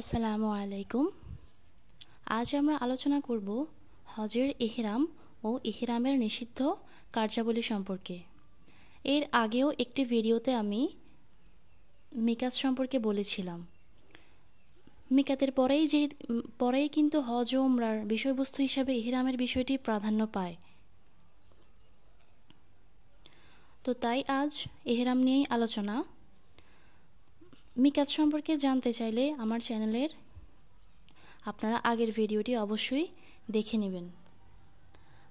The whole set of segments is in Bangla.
আসসালামু আলাইকুম আজ আমরা আলোচনা করব হজের ইহরাম ও ইহরামের নিষিদ্ধ কার্যাবলী সম্পর্কে এর আগেও একটি ভিডিওতে আমি মিকাত সম্পর্কে বলেছিলাম মিকাতের পরেই যে পরেই কিন্তু হজ ও উমরার বিষয়বস্তু হিসাবে ইহরামের বিষয়টি প্রাধান্য পায় তো তাই আজ ইহরাম নিয়েই আলোচনা মিকাত সম্পর্কে জানতে চাইলে আমার চ্যানেলের আপনারা আগের ভিডিওটি অবশ্যই দেখে নেবেন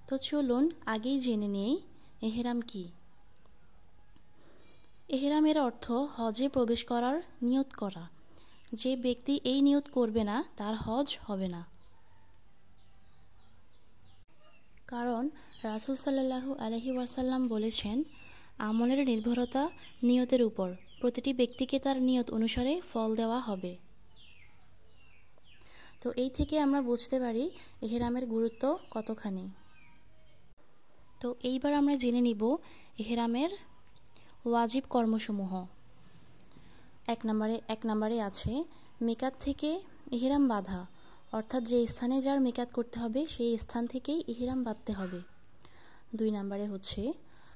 তো চলুন আগেই জেনে নিয়েই এহেরাম কি এহেরামের অর্থ হজে প্রবেশ করার নিয়ত করা যে ব্যক্তি এই নিয়ত করবে না তার হজ হবে না কারণ রাসুল সাল্লাহু আলহি ওয়াসাল্লাম বলেছেন আমলের নির্ভরতা নিয়তের উপর প্রতিটি ব্যক্তিকে তার নিয়ত অনুসারে ফল দেওয়া হবে তো এই থেকে আমরা বুঝতে পারি এহেরামের গুরুত্ব কতখানি তো এইবার আমরা জেনে নিব এহেরামের ওয়াজিব কর্মসমূহ এক নম্বরে এক নম্বরে আছে মেকাত থেকে ইহিরাম বাঁধা অর্থাৎ যে স্থানে যার মেকাত করতে হবে সেই স্থান থেকেই ইহিরাম বাঁধতে হবে দুই নম্বরে হচ্ছে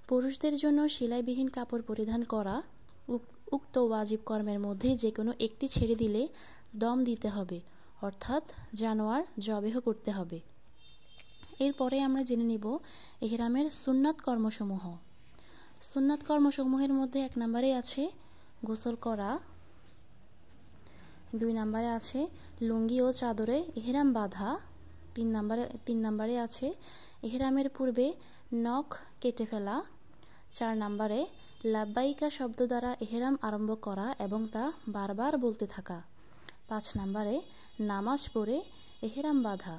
পুরুষদের জন্য সেলাইবিহীন কাপড় পরিধান করা উক্ত ওয়াজিব কর্মের মধ্যে যে কোনো একটি ছেড়ে দিলে দম দিতে হবে অর্থাৎ জানোয়ার জবেহ করতে হবে এরপরে আমরা জেনে নিব এহরামের সুন্নাত কর্মসমূহ সুন্নাত কর্মসমূহের মধ্যে এক নম্বরে আছে গোসল করা দুই নম্বরে আছে লুঙ্গি ও চাদরে এহরাম বাঁধা তিন নম্বরে তিন নম্বরে আছে এহরামের পূর্বে নখ কেটে ফেলা চার নম্বরে লাব্বাইকা শব্দ দ্বারা এহেরাম আরম্ভ করা এবং তা বারবার বলতে থাকা পাঁচ নম্বরে নামাজ পড়ে এহেরাম বাধা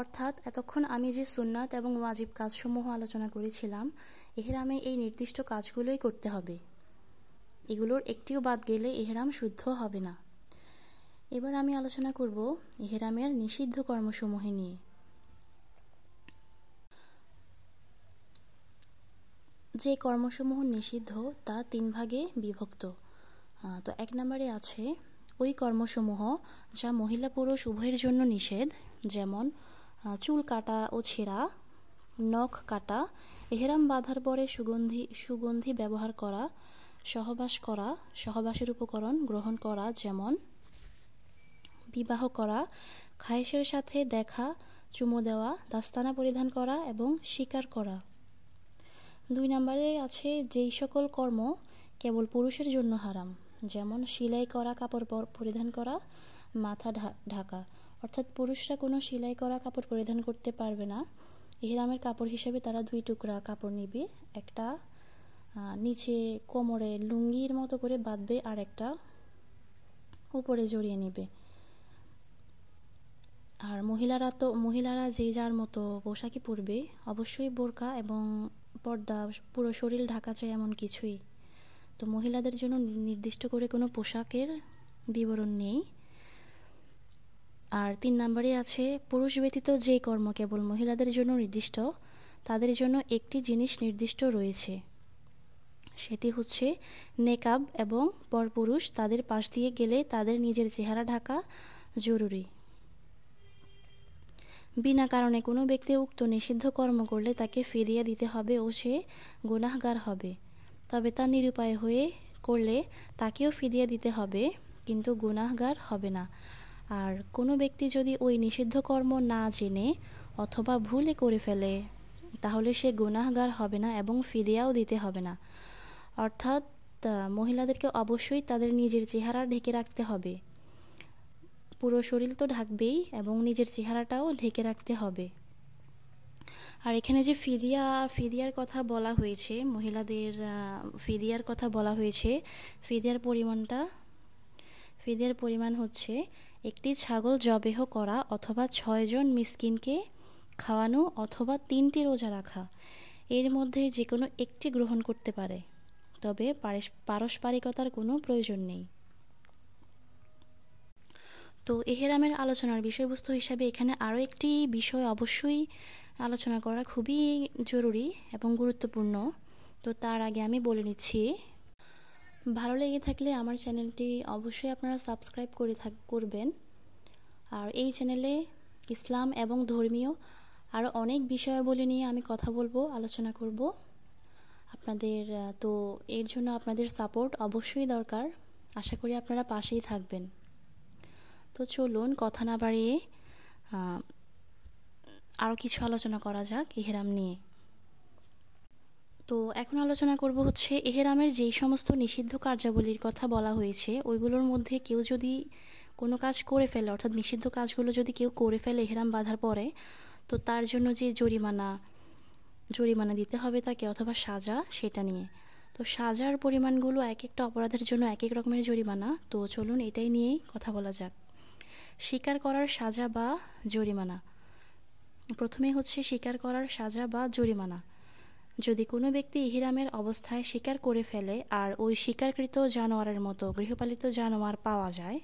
অর্থাৎ এতক্ষণ আমি যে সুন্নাত এবং ওয়াজিব কাজসমূহ আলোচনা করেছিলাম এহেরামে এই নির্দিষ্ট কাজগুলোই করতে হবে এগুলোর একটিও বাদ গেলে এহেরাম শুদ্ধ হবে না এবার আমি আলোচনা করব এহেরামের নিষিদ্ধ কর্মসমূহ নিয়ে যে কর্মসমূহ নিষিদ্ধ তা তিন ভাগে বিভক্ত তো এক নম্বরে আছে ওই কর্মসমূহ যা মহিলা পুরুষ উভয়ের জন্য নিষেধ যেমন চুল কাটা ও ছেঁড়া নখ কাটা এহেরাম বাঁধার পরে সুগন্ধি সুগন্ধি ব্যবহার করা সহবাস করা সহবাসের উপকরণ গ্রহণ করা যেমন বিবাহ করা খায়েশের সাথে দেখা চুমো দেওয়া দাস্তানা পরিধান করা এবং শিকার করা দুই নম্বরে আছে যেই সকল কর্ম কেবল পুরুষের জন্য হারাম যেমন সেলাই করা কাপড় পরিধান করা মাথা ঢাকা অর্থাৎ পুরুষরা কোনো সেলাই করা কাপড় পরিধান করতে পারবে না ইহরামের কাপড় হিসেবে তারা দুই টুকরা কাপড় নিবে একটা নিচে কোমরে লুঙ্গির মতো করে বাঁধবে আর একটা উপরে জড়িয়ে নেবে আর মহিলারা তো মহিলারা যে যার মতো পোশাকই পরবে অবশ্যই বোরকা এবং পর্দা পুরো শরীর ঢাকা চাই এমন কিছুই তো মহিলাদের জন্য নির্দিষ্ট করে কোনো পোশাকের বিবরণ নেই আর তিন নম্বরে আছে পুরুষ ব্যতীত যেই কর্ম কেবল মহিলাদের জন্য নির্দিষ্ট তাদের জন্য একটি জিনিস নির্দিষ্ট রয়েছে সেটি হচ্ছে নেকাব এবং পরপুরুষ তাদের পাশ দিয়ে গেলে তাদের নিজের চেহারা ঢাকা জরুরি বিনা কারণে কোনো ব্যক্তি উক্ত নিষিদ্ধ কর্ম করলে তাকে ফিরিয়ে দিতে হবে ও সে গুনাহগার হবে তবে তা নিরুপায় হয়ে করলে তাকেও ফিরিয়ে দিতে হবে কিন্তু গুনাহগার হবে না আর কোনো ব্যক্তি যদি ওই নিষিদ্ধ কর্ম না জেনে অথবা ভুলে করে ফেলে তাহলে সে গুনাহগার হবে না এবং ফিদিয়াও দিতে হবে না অর্থাৎ মহিলাদেরকে অবশ্যই তাদের নিজের চেহারা ঢেকে রাখতে হবে পুরো শরীর তো ঢাকবেই এবং নিজের চেহারাটাও ঢেকে রাখতে হবে আর এখানে যে ফিদিয়া ফিদিয়ার কথা বলা হয়েছে মহিলাদের ফিদিয়ার কথা বলা হয়েছে ফিদিয়ার পরিমাণটা ফিদিয়ার পরিমাণ হচ্ছে একটি ছাগল জবেহ করা অথবা ছয়জন মিসকিনকে খাওয়ানো অথবা তিনটি রোজা রাখা এর মধ্যে যে কোনো একটি গ্রহণ করতে পারে তবে পারস্পরিকতার কোনো প্রয়োজন নেই তো এহেরামের আলোচনার বিষয়বস্তু হিসাবে এখানে আরও একটি বিষয় অবশ্যই আলোচনা করা খুবই জরুরি এবং গুরুত্বপূর্ণ তো তার আগে আমি বলে নিচ্ছি ভালো লেগে থাকলে আমার চ্যানেলটি অবশ্যই আপনারা সাবস্ক্রাইব করে থাক করবেন আর এই চ্যানেলে ইসলাম এবং ধর্মীয় আরও অনেক বিষয়াবলী নিয়ে আমি কথা বলবো আলোচনা করব আপনাদের তো এর জন্য আপনাদের সাপোর্ট অবশ্যই দরকার আশা করি আপনারা পাশেই থাকবেন তো চলুন কথা না বাড়িয়ে আরও কিছু আলোচনা করা যাক এহেরাম নিয়ে তো এখন আলোচনা করব হচ্ছে এহেরামের যেই সমস্ত নিষিদ্ধ কার্যাবলীর কথা বলা হয়েছে ওইগুলোর মধ্যে কেউ যদি কোনো কাজ করে ফেলে অর্থাৎ নিষিদ্ধ কাজগুলো যদি কেউ করে ফেলে এহেরাম বাঁধার পরে তো তার জন্য যে জরিমানা জরিমানা দিতে হবে তাকে অথবা সাজা সেটা নিয়ে তো সাজার পরিমাণগুলো এক একটা অপরাধের জন্য এক এক রকমের জরিমানা তো চলুন এটাই নিয়েই কথা বলা যাক স্বীকার করার সাজা বা জরিমানা প্রথমে হচ্ছে স্বীকার করার সাজা বা জরিমানা যদি কোনো ব্যক্তি ইহিরামের অবস্থায় শিকার করে ফেলে আর ওই শিকারকৃত জানোয়ারের মতো গৃহপালিত জানোয়ার পাওয়া যায়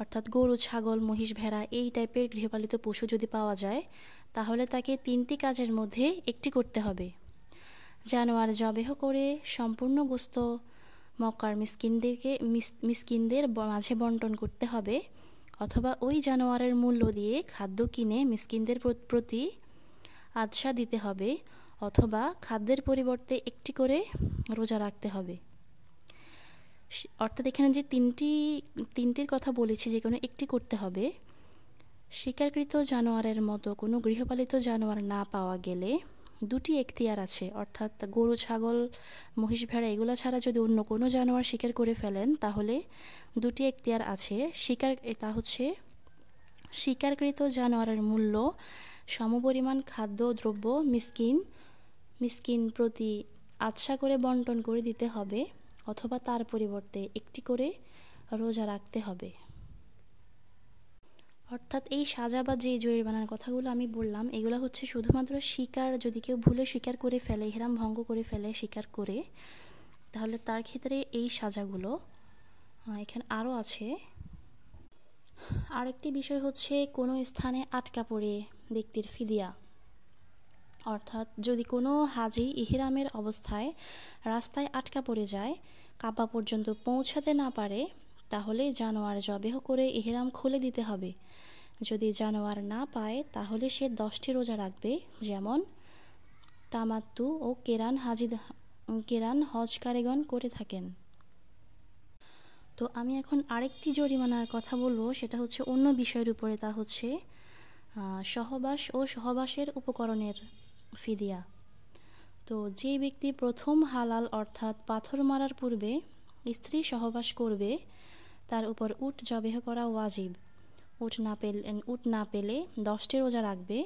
অর্থাৎ গরু ছাগল মহিষ ভেড়া এই টাইপের গৃহপালিত পশু যদি পাওয়া যায় তাহলে তাকে তিনটি কাজের মধ্যে একটি করতে হবে জানোয়ার জবেহ করে সম্পূর্ণ গোস্ত মকার মিসকিনদেরকে মিসকিনদের মাঝে বন্টন করতে হবে অথবা ওই জানোয়ারের মূল্য দিয়ে খাদ্য কিনে মিসকিনদের প্রতি আদশা আচ্ছা দিতে হবে অথবা খাদ্যের পরিবর্তে একটি করে রোজা রাখতে হবে অর্থাৎ এখানে যে তিনটি তিনটির কথা বলেছি যে কোনো একটি করতে হবে শিকারকৃত জানোয়ারের মতো কোনো গৃহপালিত জানোয়ার না পাওয়া গেলে দুটি এখতিয়ার আছে অর্থাৎ গরু ছাগল মহিষ ভেড়া এগুলো ছাড়া যদি অন্য কোনো জানোয়ার শিকার করে ফেলেন তাহলে দুটি এখতিয়ার আছে শিকার তা হচ্ছে শিকারকৃত জানোয়ারের মূল্য সমপরিমাণ খাদ্য দ্রব্য মিসকিন মিসকিন প্রতি আচ্ছা করে বন্টন করে দিতে হবে অথবা তার পরিবর্তে একটি করে রোজা রাখতে হবে অর্থাৎ এই সাজা বা যে জরির বানানোর কথাগুলো আমি বললাম এগুলো হচ্ছে শুধুমাত্র শিকার যদি কেউ ভুলে স্বীকার করে ফেলে হেরাম ভঙ্গ করে ফেলে স্বীকার করে তাহলে তার ক্ষেত্রে এই সাজাগুলো এখানে আরও আছে আরেকটি বিষয় হচ্ছে কোনো স্থানে আটকা পড়ে ব্যক্তির ফিদিয়া অর্থাৎ যদি কোনো হাজি ইহেরামের অবস্থায় রাস্তায় আটকা পড়ে যায় কাবা পর্যন্ত পৌঁছাতে না পারে তাহলে জানোয়ার জবেহ করে ইহরাম খুলে দিতে হবে যদি জানোয়ার না পায় তাহলে সে দশটি রোজা রাখবে যেমন তামাত্তু ও কেরান হাজিদ কেরান হজকারীগণ করে থাকেন তো আমি এখন আরেকটি জরিমানার কথা বলবো সেটা হচ্ছে অন্য বিষয়ের উপরে তা হচ্ছে সহবাস ও সহবাসের উপকরণের ফিদিয়া তো যে ব্যক্তি প্রথম হালাল অর্থাৎ পাথর মারার পূর্বে স্ত্রী সহবাস করবে তার উপর উট জবেহ করা ওয়াজিব উট না পেলে উট না পেলে দশটি রোজা রাখবে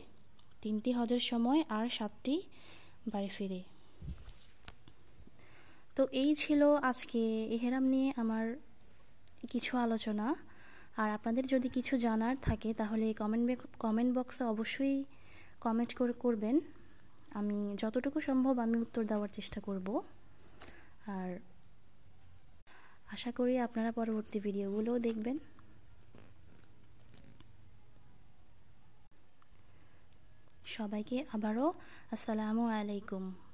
তিনটি হজের সময় আর সাতটি বাড়ি ফিরে তো এই ছিল আজকে এহেরাম নিয়ে আমার কিছু আলোচনা আর আপনাদের যদি কিছু জানার থাকে তাহলে কমেন্ট কমেন্ট বক্সে অবশ্যই কমেন্ট করে করবেন আমি যতটুকু সম্ভব আমি উত্তর দেওয়ার চেষ্টা করব আর আশা করি আপনারা পরবর্তী ভিডিওগুলোও দেখবেন সবাইকে আবারও আসসালামু আলাইকুম